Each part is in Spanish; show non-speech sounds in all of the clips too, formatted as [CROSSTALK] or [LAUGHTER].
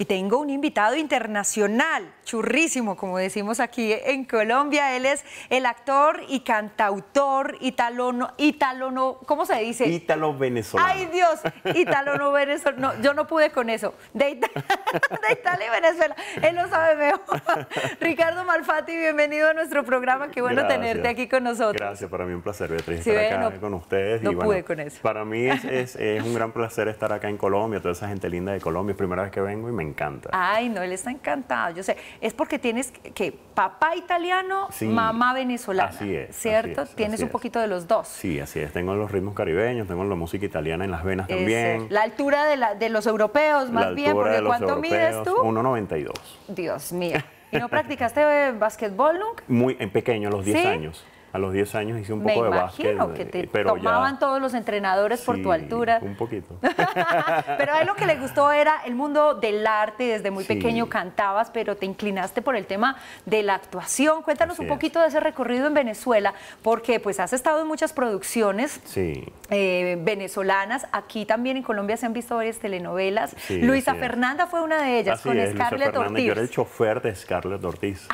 Y tengo un invitado internacional, churrísimo, como decimos aquí en Colombia. Él es el actor y cantautor italono, italono, ¿cómo se dice? Ítalo venezolano. Ay Dios, italono venezolano. No, yo no pude con eso. [LAUGHS] De, Italia y Venezuela. Él lo sabe mejor. [LAUGHS] Ricardo Malfatti, bienvenido a nuestro programa. Qué bueno tenerte aquí con nosotros. Gracias, para mí un placer, Beatriz, estar acá con ustedes. No pude con eso. Para mí es, un gran placer estar acá en Colombia, toda esa gente linda de Colombia. Es primera vez que vengo y me encanta. Ay, no, él está encantado. Yo sé, es porque tienes que papá italiano, mamá venezolana. ¿Cierto? tienes un poquito de los dos. Sí, así es. Tengo los ritmos caribeños, tengo la música italiana en las venas también. La altura de, la, de los europeos, más bien, porque ¿cuánto mides tú? 1,92. Dios mío. [LAUGHS] ¿Y no practicaste eh, básquetbol nunca? Muy en pequeño, a los 10 años. A los 10 años hice un poco Me de imagino que eh, te pero tomaban todos los entrenadores por tu altura. Un poquito. [LAUGHS] pero a él lo que le gustó era el mundo del arte. Desde muy pequeño cantabas, pero te inclinaste por el tema de la actuación. Cuéntanos un poquito de ese recorrido en Venezuela, porque pues has estado en muchas producciones eh, venezolanas. Aquí también en Colombia se han visto varias telenovelas. Luisa Fernanda fue una de ellas con Scarlett Ortiz. Yo era el chofer de Scarlett Ortiz.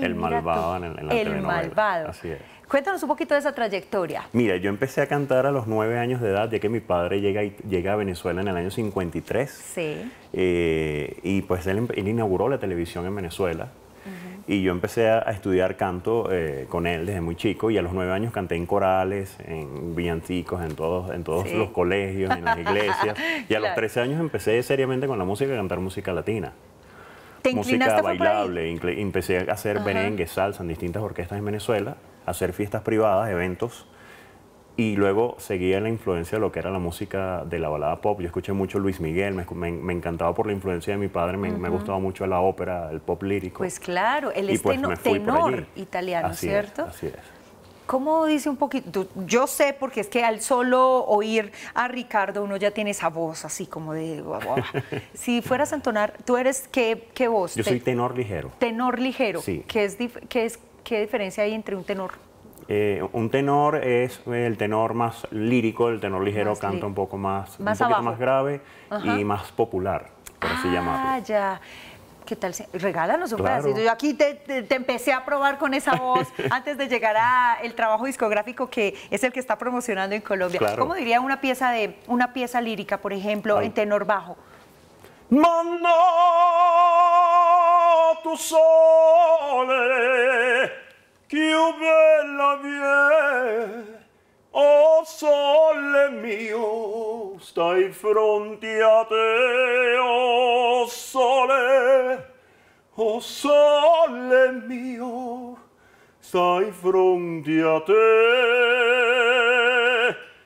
el malvado en, la el malvado. Así es. Cuéntanos un poquito de esa trayectoria. Mira, yo empecé a cantar a los nueve años de edad, ya que mi padre llega, llega a Venezuela en el año 53. Sí. Eh, y pues em, él, inauguró la televisión en Venezuela. Y yo empecé a, estudiar canto eh, con él desde muy chico y a los nueve años canté en corales, en villancicos, en todos, en todos los colegios, en las [LAUGHS] iglesias. y a los trece años empecé seriamente con la música, a cantar música latina. ¿Te música bailable, empecé a hacer merengue, salsa en distintas orquestas en Venezuela hacer fiestas privadas, eventos, y luego seguía la influencia de lo que era la música de la balada pop. Yo escuché mucho Luis Miguel, me, encantaba por la influencia de mi padre, me, gustaba mucho la ópera, el pop lírico. Pues claro, el es pues, tenor italiano, ¿cierto? así es. ¿Cómo dice un poquito? Yo sé, porque es que al solo oír a Ricardo uno ya tiene esa voz así como de... [LAUGHS] si fueras a entonar, ¿tú eres qué, qué voz? Yo soy tenor ligero. Tenor ligero, sí. que es, que es ¿Qué diferencia hay entre un tenor? Eh, un tenor es el tenor más lírico, el tenor ligero canta un poco más, más más grave y más popular, por así llamarlo. Ah, ya. ¿Qué tal? Regálanos un pedacito. Yo aquí te, empecé a probar con esa [LAUGHS] voz antes de llegar al trabajo discográfico que es el que está promocionando en Colombia. ¿Cómo diría una pieza de una pieza lírica, por ejemplo, en tenor bajo? Mando tu sol mio stai fronti a te, oh sole, o oh sole mio, stai fronti a te,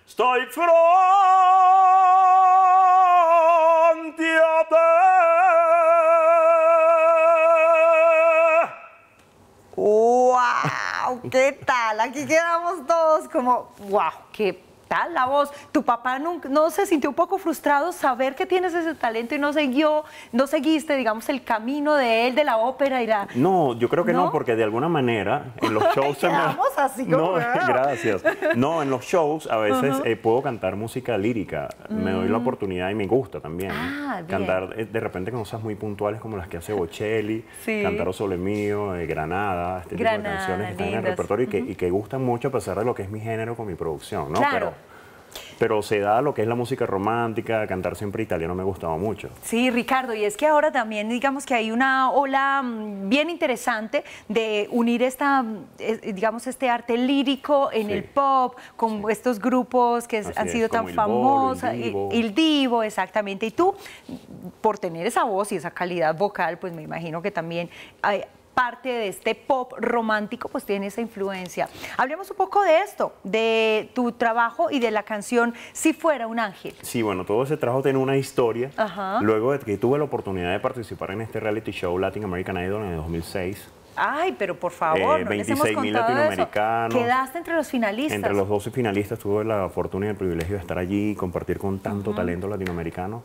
stai fronti a te. ¡Wow! ¿Qué tal? Aquí quedamos todos como, ¡wow! ¡Qué la voz? ¿Tu papá nunca, no se sintió un poco frustrado saber que tienes ese talento y no siguió, no seguiste, digamos, el camino de él, de la ópera y la... No, yo creo que no, porque de alguna manera en los [LAUGHS] shows... así No, [LAUGHS] gracias. No, en los shows a veces eh, puedo cantar música lírica. Me doy la mm. oportunidad y me gusta también. Ah, cantar eh, de repente cosas muy puntuales como las que hace Bocelli, cantar O Sole mío, eh, Granada, este tipo de canciones que están en el repertorio y, que, y gustan mucho a pesar de lo que es mi género con mi producción, ¿no? Pero, pero se da lo que es la música romántica, cantar siempre italiano me gustaba mucho. Sí, Ricardo, y es que ahora también digamos que hay una ola mm, bien interesante de unir esta, mm, digamos, este arte lírico en el pop, con estos grupos que han sido tan famosos, el eh, divo. exactamente, y tú, por tener esa voz y esa calidad vocal, pues me imagino que también... Hay, parte de este pop romántico, pues tiene esa influencia. Hablemos un poco de esto, de tu trabajo y de la canción Si fuera un ángel. Sí, bueno, todo ese trabajo tiene una historia. Luego de que tuve la oportunidad de participar en este reality show Latin American Idol en el 2006. Ay, pero por favor, 26 eh, mil latinoamericanos. Quedaste entre los finalistas. Entre los 12 finalistas tuve la fortuna y el privilegio de estar allí y compartir con tanto talento latinoamericano.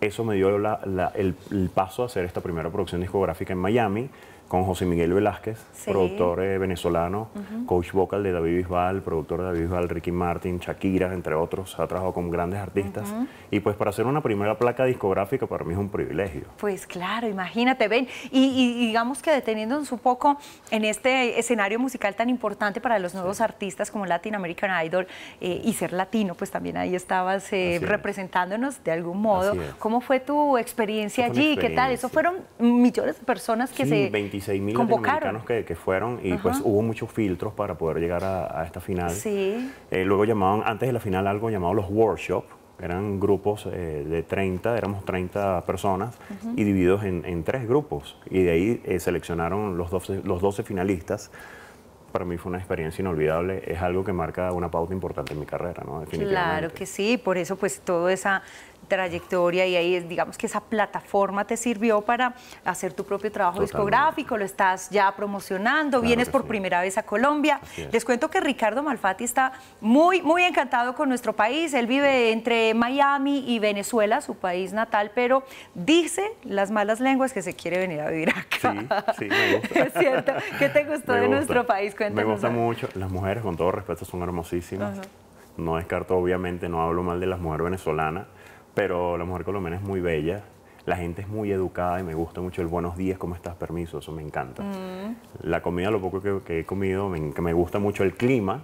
Eso me dio el, paso a hacer esta primera producción discográfica en Miami con José Miguel Velázquez, productor eh, venezolano, coach vocal de David Bisbal, productor de David Bisbal, Ricky Martin, Shakira, entre otros. Ha trabajado con grandes artistas. Y pues para hacer una primera placa discográfica para mí es un privilegio. Pues claro, imagínate, ven. Y, digamos que deteniéndonos un poco en este escenario musical tan importante para los nuevos artistas como Latin American Idol eh, y ser latino, pues también ahí estabas eh, representándonos de algún modo. ¿Cómo fue tu experiencia allí? ¿Qué tal? Eso fueron millones de personas que se... 16.000 mil que, fueron y pues hubo muchos filtros para poder llegar a, esta final. Sí. Eh, luego llamaban, antes de la final, algo llamado los workshops. Eran grupos eh, de 30, éramos 30 personas y divididos en, en, tres grupos. Y de ahí eh, seleccionaron los 12, los 12 finalistas para mí fue una experiencia inolvidable, es algo que marca una pauta importante en mi carrera, ¿no? Definitivamente. Claro que sí, por eso pues toda esa trayectoria y ahí es, digamos que esa plataforma te sirvió para hacer tu propio trabajo discográfico, lo estás ya promocionando, vienes por primera vez a Colombia. Les cuento que Ricardo Malfatti está muy, muy encantado con nuestro país. Él vive entre Miami y Venezuela, su país natal, pero dice las malas lenguas que se quiere venir a vivir acá. Sí, sí, me [LAUGHS] gusta. ¿Es cierto? ¿Qué te gustó [LAUGHS] de nuestro país? Me gusta mucho. Las mujeres, con todo respeto, son hermosísimas. No descarto, obviamente, no hablo mal de las mujeres venezolanas pero la mujer colombiana es muy bella. La gente es muy educada y me gusta mucho el buenos días, cómo estás, permiso, eso me encanta. Mm. La comida, lo poco que, he comido, me, que me gusta mucho el clima,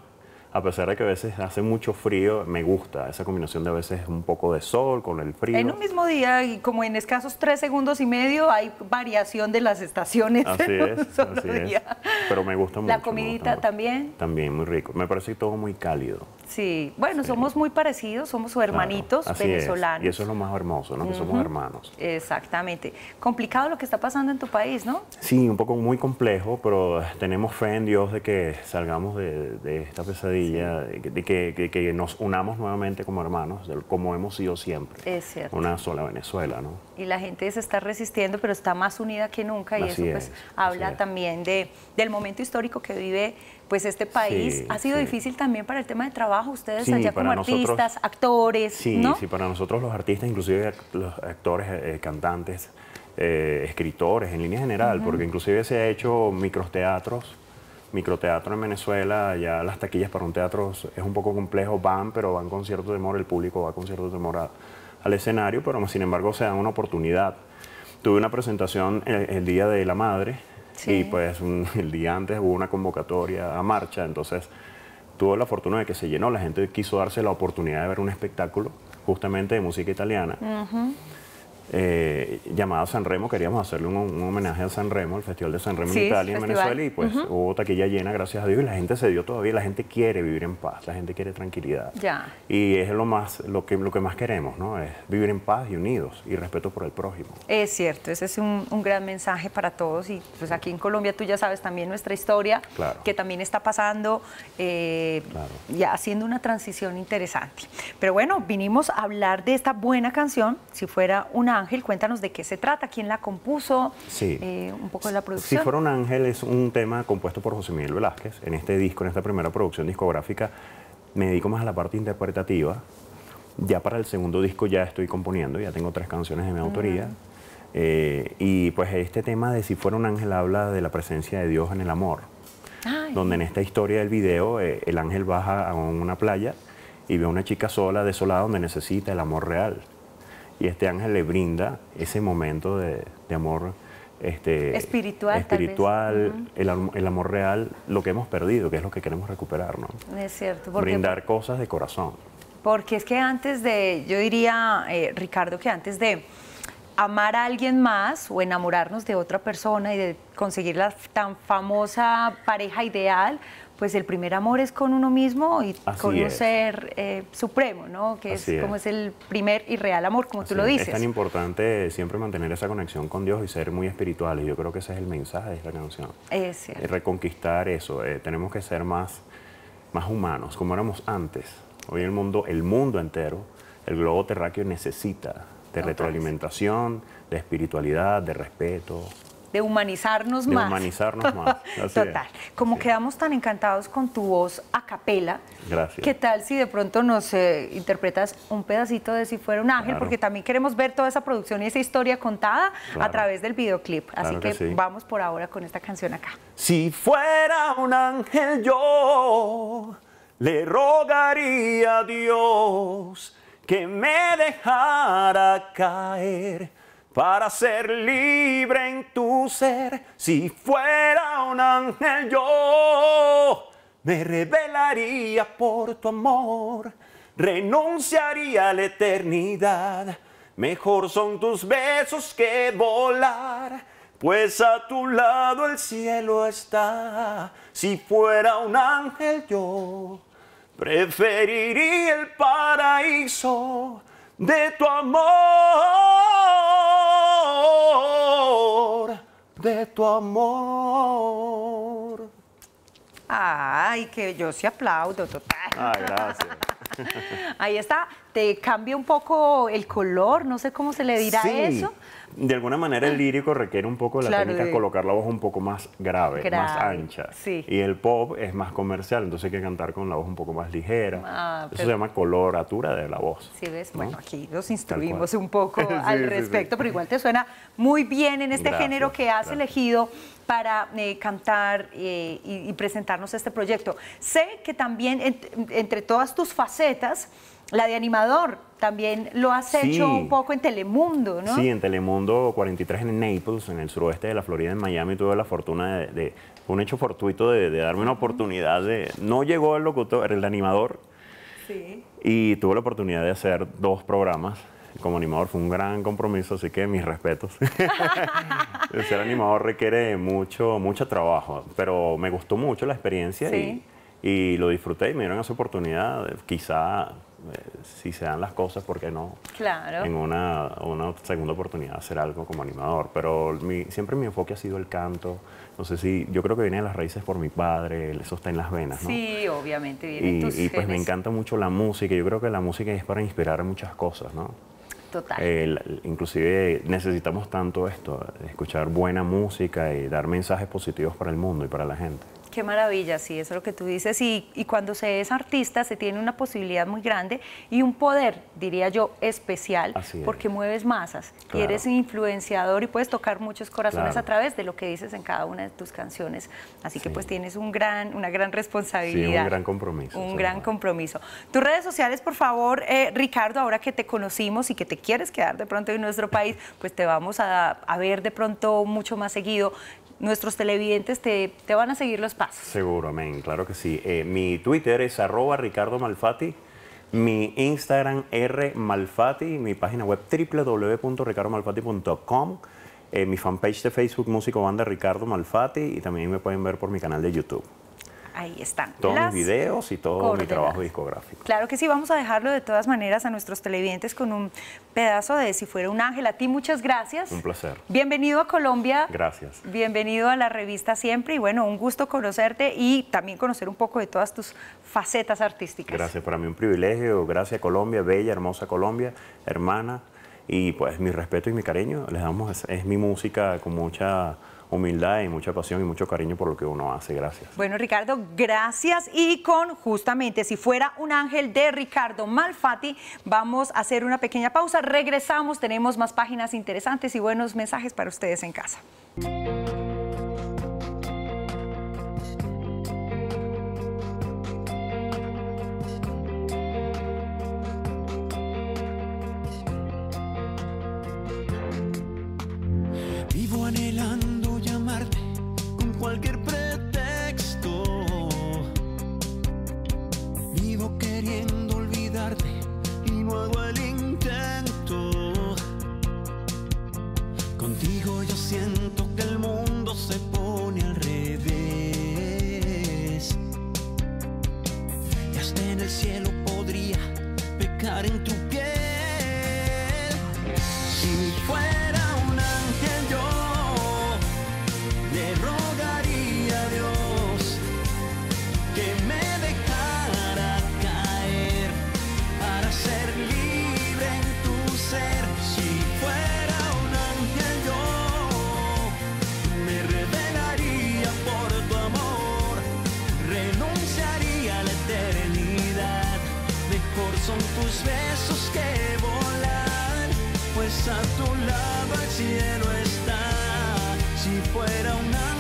a pesar de que a veces hace mucho frío, me gusta esa combinación de a veces un poco de sol con el frío. En un mismo día, y como en escasos tres segundos y medio, hay variación de las estaciones. Así es, así es. Pero me gusta mucho. ¿La comidita también? También, muy rico. Me parece todo muy cálido. Sí, bueno, somos muy parecidos, somos hermanitos venezolanos. Y eso es lo más hermoso, ¿no? Que somos hermanos. Exactamente. Complicado lo que está pasando en tu país, ¿no? Sí, un poco muy complejo, pero eh, tenemos fe en Dios de que salgamos de, esta pesadilla, de, que, nos unamos nuevamente como hermanos, como hemos sido siempre. Es cierto. Una sola Venezuela, ¿no? Y la gente se está resistiendo, pero está más unida que nunca y eso pues habla también de, del momento histórico que vive pues este país. ha sido difícil también para el tema de trabajo ustedes allá como artistas, actores? Sí, ¿no? sí, para nosotros los artistas, inclusive los actores, eh, cantantes, eh, escritores en línea general, porque inclusive se ha hecho microteatros, microteatro en Venezuela, ya las taquillas para un teatro es un poco complejo, van, pero van con cierto temor, el público va con cierto temor al escenario, pero sin embargo se da una oportunidad. Tuve una presentación eh, el, Día de la Madre y pues [LAUGHS] el día antes hubo una convocatoria a marcha, entonces tuvo la fortuna de que se llenó, la gente quiso darse la oportunidad de ver un espectáculo justamente de música italiana eh, llamada San Remo, queríamos hacerle un, homenaje a San Remo, el Festival de San Remo en Italia y en Venezuela, y pues hubo taquilla llena, gracias a Dios, y la gente se dio todavía, la gente quiere vivir en paz, la gente quiere tranquilidad. Ya. Y es lo más, lo que, lo que más queremos, ¿no? Es vivir en paz y unidos y respeto por el prójimo. Es cierto, ese es un, un gran mensaje para todos, y pues aquí en Colombia tú ya sabes también nuestra historia, que también está pasando, eh, ya haciendo una transición interesante. Pero bueno, vinimos a hablar de esta buena canción, si fuera una Ángel, cuéntanos de qué se trata, quién la compuso, sí. Eh, un poco de la producción. Si fuera un ángel es un tema compuesto por José Miguel Velázquez. En este disco, en esta primera producción discográfica, me dedico más a la parte interpretativa. Ya para el segundo disco ya estoy componiendo, ya tengo tres canciones de mi autoría. Eh, y pues este tema de Si fuera un ángel habla de la presencia de Dios en el amor. Donde en esta historia del video eh, el ángel baja a una playa y ve a una chica sola, desolada, donde necesita el amor real y este ángel le brinda ese momento de, amor este, espiritual, espiritual El, amor real, lo que hemos perdido, que es lo que queremos recuperar, ¿no? Es cierto. Porque, Brindar cosas de corazón. Porque es que antes de, yo diría, eh, Ricardo, que antes de amar a alguien más o enamorarnos de otra persona y de conseguir la tan famosa pareja ideal, pues el primer amor es con uno mismo y con un ser eh, supremo, ¿no? Que es, como es el primer y real amor, como tú lo dices. Es tan importante siempre mantener esa conexión con Dios y ser muy espirituales. Yo creo que ese es el mensaje de esta canción. Es eh, reconquistar eso. Eh, tenemos que ser más, más humanos, como éramos antes. Hoy el mundo, el mundo entero, el globo terráqueo necesita de retroalimentación, de espiritualidad, de respeto, de humanizarnos de más. humanizarnos más. [LAUGHS] Total. Como quedamos tan encantados con tu voz a capela, Gracias. ¿qué tal si de pronto nos eh, interpretas un pedacito de Si fuera un ángel? Porque también queremos ver toda esa producción y esa historia contada a través del videoclip. Así que, vamos por ahora con esta canción acá. Si fuera un ángel yo le rogaría a Dios que me dejara caer para ser libre en tu ser. Si fuera un ángel yo, me revelaría por tu amor, renunciaría a la eternidad. Mejor son tus besos que volar, pues a tu lado el cielo está. Si fuera un ángel yo, preferiría el paraíso de tu amor de tu amor. Ay, que yo sí aplaudo, total. Ay, gracias. [LAUGHS] Ahí está, te cambia un poco el color, no sé cómo se le dirá eso. De alguna manera el lírico requiere un poco la técnica de colocar la voz un poco más grave, más ancha. Y el pop es más comercial, entonces hay que cantar con la voz un poco más ligera. Ah, eso se llama coloratura de la voz. bueno, aquí nos instruimos un poco [LAUGHS] al respecto, pero igual te suena muy bien en este género que has elegido para eh, cantar eh, y, presentarnos este proyecto. Sé que también entre todas tus facetas, la de animador, también lo has hecho un poco en Telemundo, ¿no? Sí, en Telemundo 43 en Naples, en el suroeste de la Florida, en Miami, tuve la fortuna de, de un hecho fortuito de, darme una oportunidad de... No llegó el locutor, el animador, y tuve la oportunidad de hacer dos programas como animador fue un gran compromiso, así que mis respetos. [LAUGHS] ser animador requiere mucho, mucho trabajo, pero me gustó mucho la experiencia y, lo disfruté y me dieron esa oportunidad. Quizá eh, si se dan las cosas, ¿por qué no? Claro. En una, segunda oportunidad hacer algo como animador. Pero siempre mi enfoque ha sido el canto. No sé si, yo creo que viene de las raíces por mi padre, eso está en las venas, ¿no? Sí, obviamente viene. Y, y pues me encanta mucho la música. Yo creo que la música es para inspirar muchas cosas, ¿no? inclusive necesitamos tanto esto, escuchar buena música y dar mensajes positivos para el mundo y para la gente. Qué maravilla, sí, eso es lo que tú dices. Y, cuando se es artista se tiene una posibilidad muy grande y un poder, diría yo, especial, porque mueves masas y eres influenciador y puedes tocar muchos corazones a través de lo que dices en cada una de tus canciones. Así que pues tienes un gran, una gran responsabilidad. Sí, un gran compromiso. Un gran compromiso. Tus redes sociales, por favor, eh, Ricardo, ahora que te conocimos y que te quieres quedar de pronto en nuestro país, pues te vamos a ver de pronto mucho más seguido nuestros televidentes te, van a seguir los pasos. Seguro, amén, claro que sí. Eh, mi Twitter es arroba Ricardo Malfati, mi Instagram R malfati mi página web www.ricardomalfati.com, eh, mi fanpage de Facebook Músico Banda Ricardo Malfati, y también me pueden ver por mi canal de YouTube ahí están. Todos mis videos y todo mi trabajo discográfico. Claro que sí, vamos a dejarlo de todas maneras a nuestros televidentes con un pedazo de Si fuera un ángel. A ti muchas gracias. Un placer. Bienvenido a Colombia. Gracias. Bienvenido a la revista siempre y bueno, un gusto conocerte y también conocer un poco de todas tus facetas artísticas. Gracias, para mí un privilegio. Gracias Colombia, bella, hermosa Colombia, hermana. Y pues mi respeto y mi cariño, les damos, es mi música con mucha humildad y mucha pasión y mucho cariño por lo que uno hace. Gracias. Bueno, Ricardo, gracias. Y con justamente, si fuera un ángel de Ricardo Malfatti, vamos a hacer una pequeña pausa. Regresamos, tenemos más páginas interesantes y buenos mensajes para ustedes en casa. que volar, pues a tu lado el cielo está. Si fuera una